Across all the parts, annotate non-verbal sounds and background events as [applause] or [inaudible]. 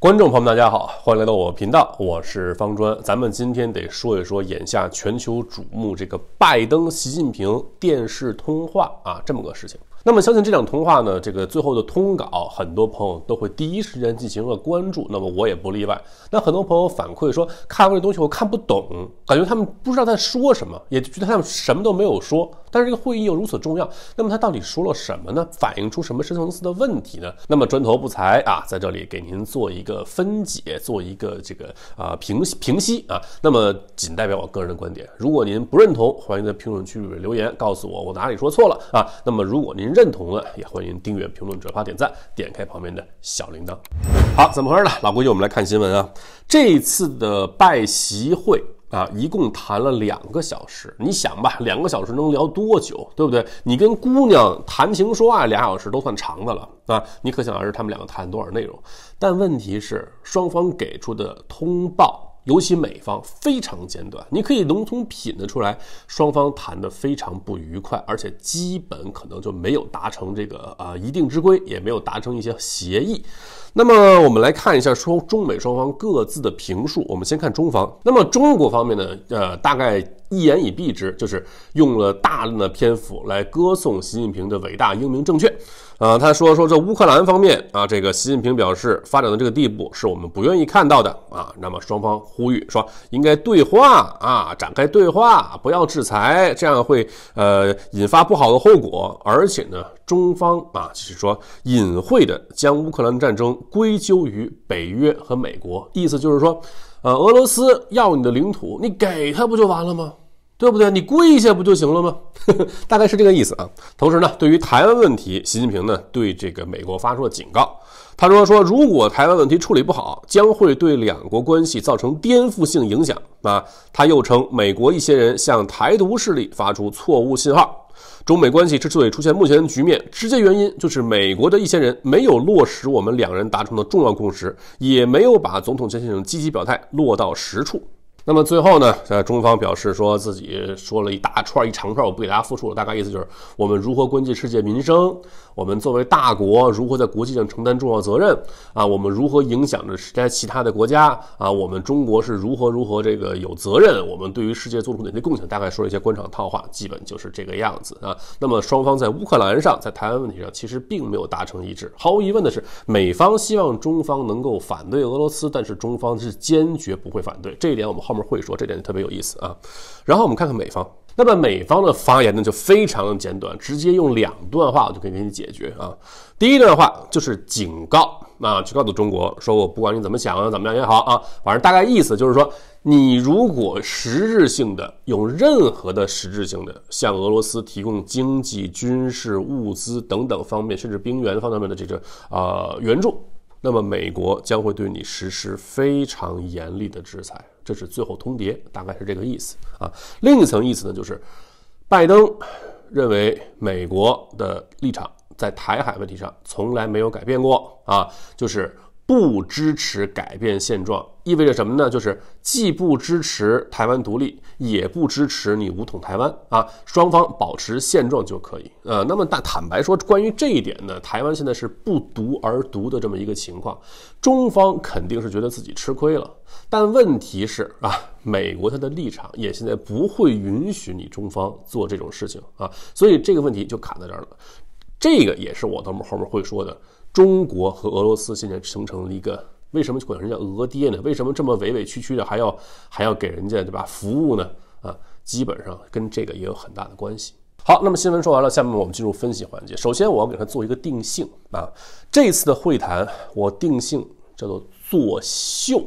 观众朋友们，大家好，欢迎来到我频道，我是方砖。咱们今天得说一说眼下全球瞩目这个拜登、习近平电视通话啊这么个事情。那么，相信这场通话呢，这个最后的通稿，很多朋友都会第一时间进行了关注。那么我也不例外。那很多朋友反馈说，看这东西我看不懂，感觉他们不知道在说什么，也觉得他们什么都没有说。但是这个会议又如此重要，那么他到底说了什么呢？反映出什么深层次的问题呢？那么砖头不才啊，在这里给您做一个分解，做一个这个啊平平析啊。那么仅代表我个人的观点。如果您不认同，欢迎在评论区里面留言告诉我我哪里说错了啊。那么如果您认同了也欢迎订阅、评论、转发、点赞，点开旁边的小铃铛。好，怎么回事呢？老规矩，我们来看新闻啊。这一次的拜习会啊，一共谈了两个小时。你想吧，两个小时能聊多久，对不对？你跟姑娘谈情说爱俩小时都算长的了啊，你可想而知他们两个谈多少内容。但问题是，双方给出的通报。尤其美方非常简短，你可以能从品的出来，双方谈的非常不愉快，而且基本可能就没有达成这个呃一定之规，也没有达成一些协议。那么我们来看一下，说中美双方各自的评述。我们先看中方。那么中国方面呢？呃，大概一言以蔽之，就是用了大量的篇幅来歌颂习近平的伟大英明正确。啊，他说说这乌克兰方面啊，这个习近平表示，发展到这个地步是我们不愿意看到的啊。那么双方呼吁说应该对话啊，展开对话，不要制裁，这样会呃引发不好的后果。而且呢。中方啊，就是说隐晦的将乌克兰战争归咎于北约和美国，意思就是说，呃，俄罗斯要你的领土，你给他不就完了吗？对不对？你跪下不就行了吗？[laughs] 大概是这个意思啊。同时呢，对于台湾问题，习近平呢对这个美国发出了警告，他说说如果台湾问题处理不好，将会对两国关系造成颠覆性影响啊。他又称美国一些人向台独势力发出错误信号。中美关系之所以出现目前局面，直接原因就是美国的一些人没有落实我们两人达成的重要共识，也没有把总统先生积极表态落到实处。那么最后呢？呃，中方表示说自己说了一大串一长串，我不给大家复述了。大概意思就是，我们如何关注世界民生，我们作为大国如何在国际上承担重要责任啊？我们如何影响着该其他的国家啊？我们中国是如何如何这个有责任？我们对于世界做出哪些贡献？大概说了一些官场套话，基本就是这个样子啊。那么双方在乌克兰上，在台湾问题上，其实并没有达成一致。毫无疑问的是，美方希望中方能够反对俄罗斯，但是中方是坚决不会反对这一点。我们后面。会说这点特别有意思啊，然后我们看看美方，那么美方的发言呢就非常简短，直接用两段话我就可以给你解决啊。第一段话就是警告啊，去告诉中国，说我不管你怎么想怎么样也好啊，反正大概意思就是说，你如果实质性的用任何的实质性的向俄罗斯提供经济、军事、物资等等方面，甚至兵源方面的这个啊援助。那么美国将会对你实施非常严厉的制裁，这是最后通牒，大概是这个意思啊。另一层意思呢，就是，拜登认为美国的立场在台海问题上从来没有改变过啊，就是。不支持改变现状意味着什么呢？就是既不支持台湾独立，也不支持你武统台湾啊，双方保持现状就可以。呃，那么但坦白说，关于这一点呢，台湾现在是不独而独的这么一个情况，中方肯定是觉得自己吃亏了。但问题是啊，美国它的立场也现在不会允许你中方做这种事情啊，所以这个问题就卡在这儿了。这个也是我儿后面会说的。中国和俄罗斯现在形成了一个，为什么管人家俄爹呢？为什么这么委委屈屈的还要还要给人家对吧服务呢？啊，基本上跟这个也有很大的关系。好，那么新闻说完了，下面我们进入分析环节。首先，我要给他做一个定性啊，这次的会谈我定性叫做作秀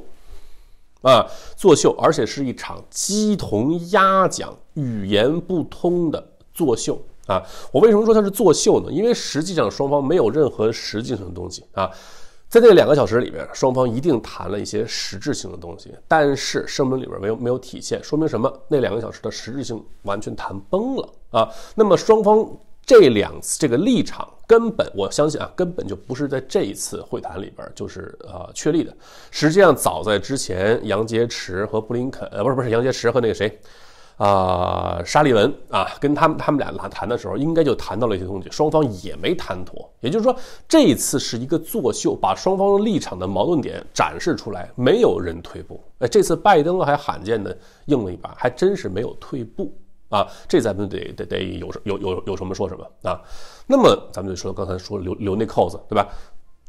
啊，作秀，而且是一场鸡同鸭讲、语言不通的作秀。啊，我为什么说它是作秀呢？因为实际上双方没有任何实质性的东西啊，在那两个小时里边，双方一定谈了一些实质性的东西，但是声明里边没有没有体现，说明什么？那两个小时的实质性完全谈崩了啊。那么双方这两次这个立场根本，我相信啊，根本就不是在这一次会谈里边就是呃确立的。实际上早在之前，杨洁篪和布林肯呃，不是不是杨洁篪和那个谁。啊，沙利文啊，跟他们他们俩拉谈的时候，应该就谈到了一些东西，双方也没谈妥。也就是说，这一次是一个作秀，把双方立场的矛盾点展示出来，没有人退步。哎，这次拜登还罕见的应了一把，还真是没有退步啊。这咱们得得得有有有有什么说什么啊？那么咱们就说刚才说留留那扣子，对吧？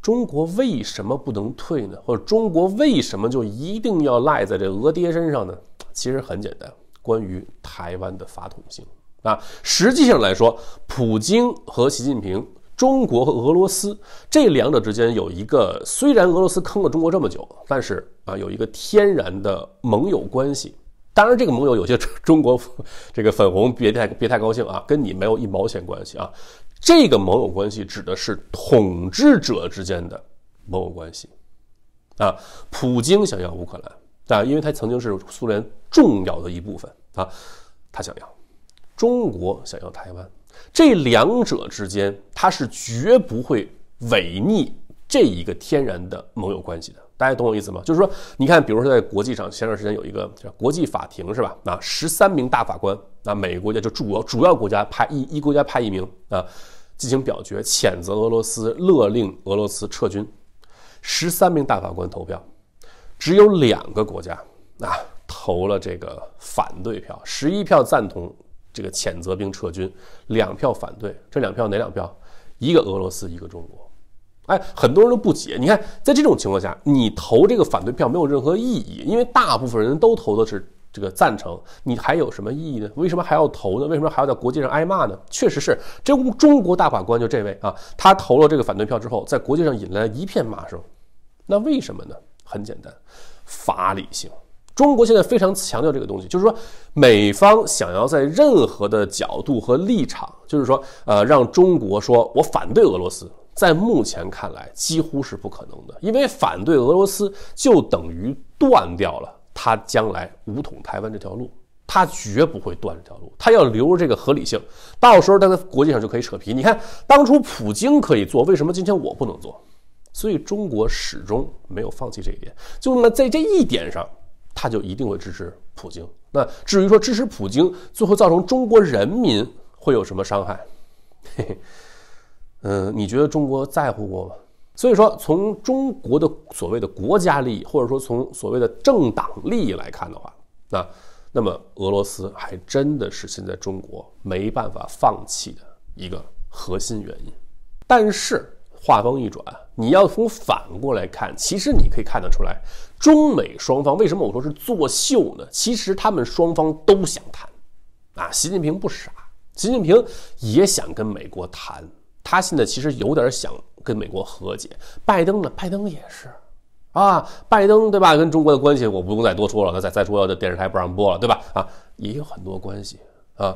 中国为什么不能退呢？或者中国为什么就一定要赖在这俄爹身上呢？其实很简单。关于台湾的法统性啊，实际上来说，普京和习近平，中国和俄罗斯这两者之间有一个，虽然俄罗斯坑了中国这么久，但是啊，有一个天然的盟友关系。当然，这个盟友有些中国 [laughs] 这个粉红，别太别太高兴啊，跟你没有一毛钱关系啊。这个盟友关系指的是统治者之间的盟友关系啊。普京想要乌克兰。啊，因为他曾经是苏联重要的一部分啊，他想要，中国想要台湾，这两者之间他是绝不会违逆这一个天然的盟友关系的。大家懂我意思吗？就是说，你看，比如说在国际上，前段时间有一个叫国际法庭是吧？啊，十三名大法官，那每个国家就主要主要国家派一一国家派一名啊，进行表决，谴责俄罗斯，勒令俄罗斯撤军，十三名大法官投票。只有两个国家啊投了这个反对票，十一票赞同这个谴责并撤军，两票反对，这两票哪两票？一个俄罗斯，一个中国。哎，很多人都不解，你看在这种情况下，你投这个反对票没有任何意义，因为大部分人都投的是这个赞成，你还有什么意义呢？为什么还要投呢？为什么还要在国际上挨骂呢？确实是，这中国大法官就这位啊，他投了这个反对票之后，在国际上引来一片骂声，那为什么呢？很简单，法理性。中国现在非常强调这个东西，就是说，美方想要在任何的角度和立场，就是说，呃，让中国说“我反对俄罗斯”，在目前看来几乎是不可能的，因为反对俄罗斯就等于断掉了他将来武统台湾这条路，他绝不会断这条路，他要留着这个合理性，到时候他在国际上就可以扯皮。你看，当初普京可以做，为什么今天我不能做？所以中国始终没有放弃这一点，就那么在这一点上，他就一定会支持普京。那至于说支持普京，最后造成中国人民会有什么伤害？嘿 [laughs] 嗯，你觉得中国在乎过吗？所以说，从中国的所谓的国家利益，或者说从所谓的政党利益来看的话，那那么俄罗斯还真的是现在中国没办法放弃的一个核心原因。但是话锋一转。你要从反过来看，其实你可以看得出来，中美双方为什么我说是作秀呢？其实他们双方都想谈，啊，习近平不傻，习近平也想跟美国谈，他现在其实有点想跟美国和解。拜登呢，拜登也是，啊，拜登对吧？跟中国的关系我不用再多说了，那再再说，这电视台不让播了，对吧？啊，也有很多关系啊。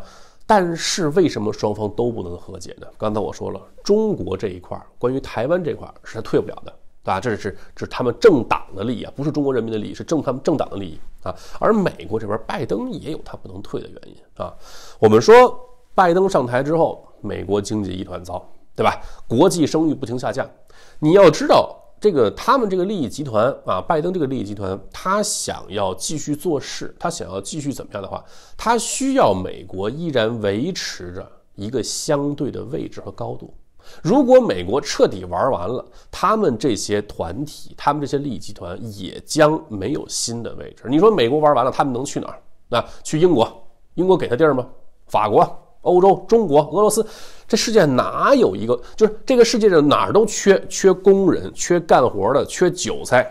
但是为什么双方都不能和解呢？刚才我说了，中国这一块儿，关于台湾这块儿是退不了的，对吧？这是这是他们政党的利益，不是中国人民的利益，是政他们政党的利益啊。而美国这边，拜登也有他不能退的原因啊。我们说，拜登上台之后，美国经济一团糟，对吧？国际声誉不停下降。你要知道。这个他们这个利益集团啊，拜登这个利益集团，他想要继续做事，他想要继续怎么样的话，他需要美国依然维持着一个相对的位置和高度。如果美国彻底玩完了，他们这些团体，他们这些利益集团也将没有新的位置。你说美国玩完了，他们能去哪儿？那去英国？英国给他地儿吗？法国？欧洲、中国、俄罗斯，这世界哪有一个？就是这个世界上哪儿都缺缺工人、缺干活的、缺韭菜，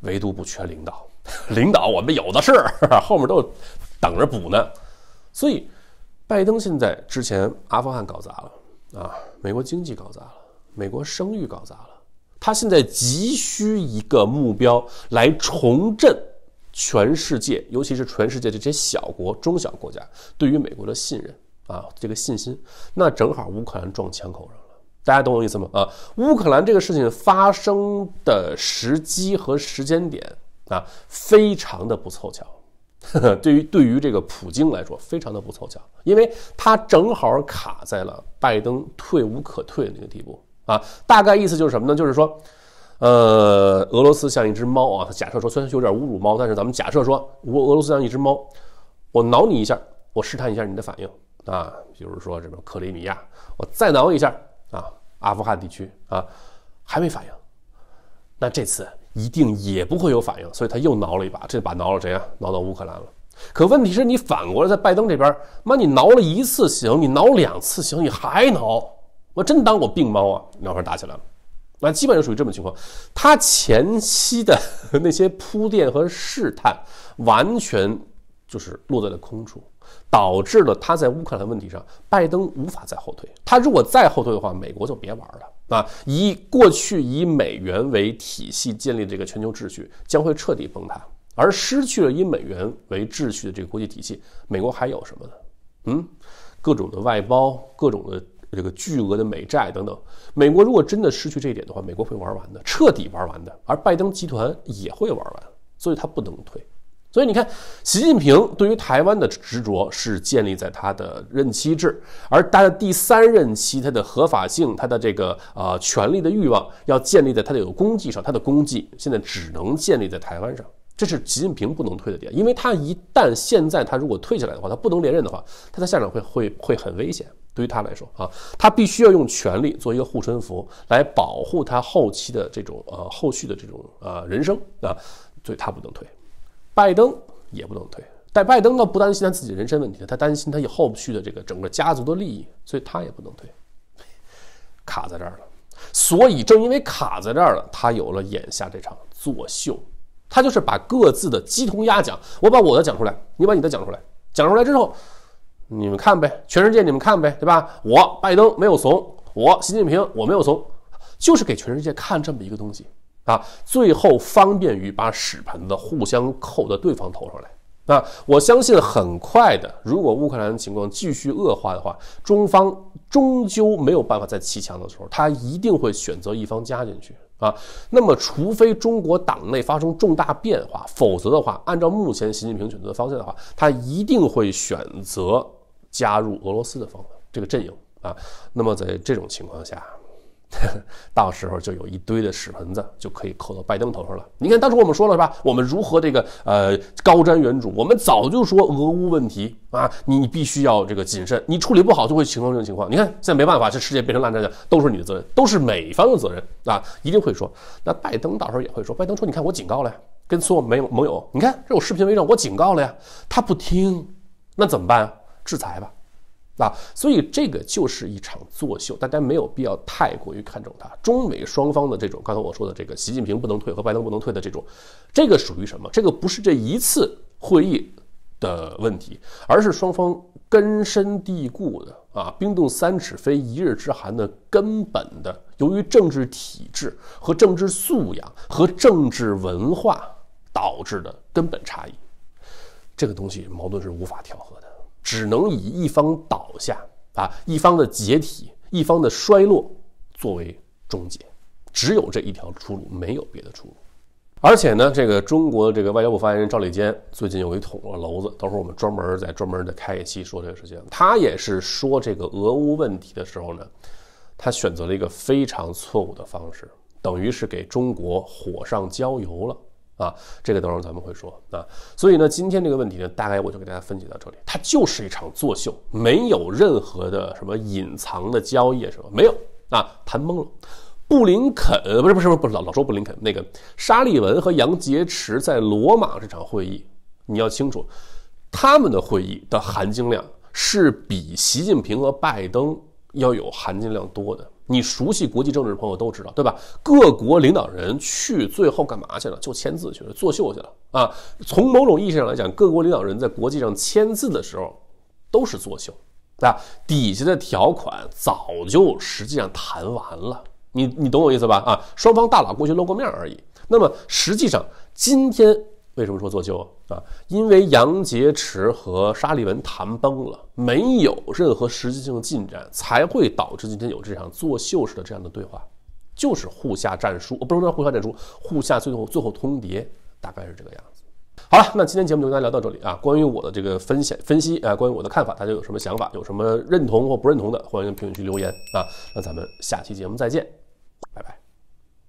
唯独不缺领导。[laughs] 领导我们有的是，[laughs] 后面都等着补呢。所以，拜登现在之前阿富汗搞砸了啊，美国经济搞砸了，美国声誉搞砸了，他现在急需一个目标来重振全世界，尤其是全世界这些小国、中小国家对于美国的信任。啊，这个信心，那正好乌克兰撞枪口上了，大家懂我意思吗？啊，乌克兰这个事情发生的时机和时间点啊，非常的不凑巧，[laughs] 对于对于这个普京来说非常的不凑巧，因为他正好卡在了拜登退无可退的那个地步啊。大概意思就是什么呢？就是说，呃，俄罗斯像一只猫啊，假设说虽然有点侮辱猫，但是咱们假设说俄俄罗斯像一只猫，我挠你一下，我试探一下你的反应。啊，比如说什么克里米亚，我再挠一下啊，阿富汗地区啊，还没反应，那这次一定也不会有反应，所以他又挠了一把，这把挠了谁啊？挠到乌克兰了。可问题是你反过来在拜登这边，妈你挠了一次行，你挠两次行，你还挠，我真当我病猫啊，两边打起来了，那基本就属于这么情况。他前期的 [laughs] 那些铺垫和试探，完全就是落在了空处。导致了他在乌克兰问题上，拜登无法再后退。他如果再后退的话，美国就别玩了啊！以过去以美元为体系建立的这个全球秩序将会彻底崩塌，而失去了以美元为秩序的这个国际体系，美国还有什么呢？嗯，各种的外包，各种的这个巨额的美债等等。美国如果真的失去这一点的话，美国会玩完的，彻底玩完的。而拜登集团也会玩完，所以他不能退。所以你看，习近平对于台湾的执着是建立在他的任期制，而他的第三任期他的合法性，他的这个呃权力的欲望要建立在他的有功绩上，他的功绩现在只能建立在台湾上，这是习近平不能退的点，因为他一旦现在他如果退下来的话，他不能连任的话，他的下场会会会很危险。对于他来说啊，他必须要用权力做一个护身符来保护他后期的这种呃后续的这种呃人生啊，所以他不能退。拜登也不能退，但拜登呢，不担心他自己人身问题，他担心他以后续的这个整个家族的利益，所以他也不能退，卡在这儿了。所以正因为卡在这儿了，他有了眼下这场作秀，他就是把各自的鸡同鸭讲，我把我的讲出来，你把你的讲出来，讲出来之后，你们看呗，全世界你们看呗，对吧？我拜登没有怂，我习近平我没有怂，就是给全世界看这么一个东西。啊，最后方便于把屎盆子互相扣到对方头上来。那我相信，很快的，如果乌克兰的情况继续恶化的话，中方终究没有办法再砌墙的时候，他一定会选择一方加进去啊。那么，除非中国党内发生重大变化，否则的话，按照目前习近平选择的方向的话，他一定会选择加入俄罗斯的方这个阵营啊。那么，在这种情况下。[laughs] 到时候就有一堆的屎盆子就可以扣到拜登头上了。你看，当初我们说了是吧？我们如何这个呃高瞻远瞩？我们早就说俄乌问题啊，你必须要这个谨慎，你处理不好就会形成这种情况。你看，现在没办法，这世界变成烂战场，都是你的责任，都是美方的责任啊！一定会说，那拜登到时候也会说，拜登说你看我警告了，呀，跟所有盟盟友，你看这有视频为证，我警告了呀，他不听，那怎么办？制裁吧。啊，所以这个就是一场作秀，大家没有必要太过于看重它。中美双方的这种，刚才我说的这个习近平不能退和拜登不能退的这种，这个属于什么？这个不是这一次会议的问题，而是双方根深蒂固的啊，冰冻三尺非一日之寒的根本的，由于政治体制和政治素养和政治文化导致的根本差异，这个东西矛盾是无法调和。的。只能以一方倒下，啊，一方的解体，一方的衰落作为终结，只有这一条出路，没有别的出路。而且呢，这个中国这个外交部发言人赵立坚最近有一捅了娄子，等会儿我们专门在专门的开一期说这个事情。他也是说这个俄乌问题的时候呢，他选择了一个非常错误的方式，等于是给中国火上浇油了。啊，这个到时候咱们会说啊，所以呢，今天这个问题呢，大概我就给大家分析到这里。它就是一场作秀，没有任何的什么隐藏的交易什么没有啊，谈蒙了。布林肯不是不是不是老老说布林肯那个沙利文和杨洁篪在罗马这场会议，你要清楚，他们的会议的含金量是比习近平和拜登要有含金量多的。你熟悉国际政治的朋友都知道，对吧？各国领导人去最后干嘛去了？就签字去了，作秀去了啊！从某种意义上来讲，各国领导人在国际上签字的时候，都是作秀，那底下的条款早就实际上谈完了。你你懂我意思吧？啊，双方大佬过去露过面而已。那么实际上今天。为什么说作秀啊？啊，因为杨洁篪和沙利文谈崩了，没有任何实际性的进展，才会导致今天有这场作秀式的这样的对话，就是互下战书，呃，不是说互下战书，互下最后最后通牒，大概是这个样子。好了，那今天节目就跟大家聊到这里啊。关于我的这个分享分析啊，关于我的看法，大家有什么想法，有什么认同或不认同的，欢迎评论区留言啊。那咱们下期节目再见，拜拜。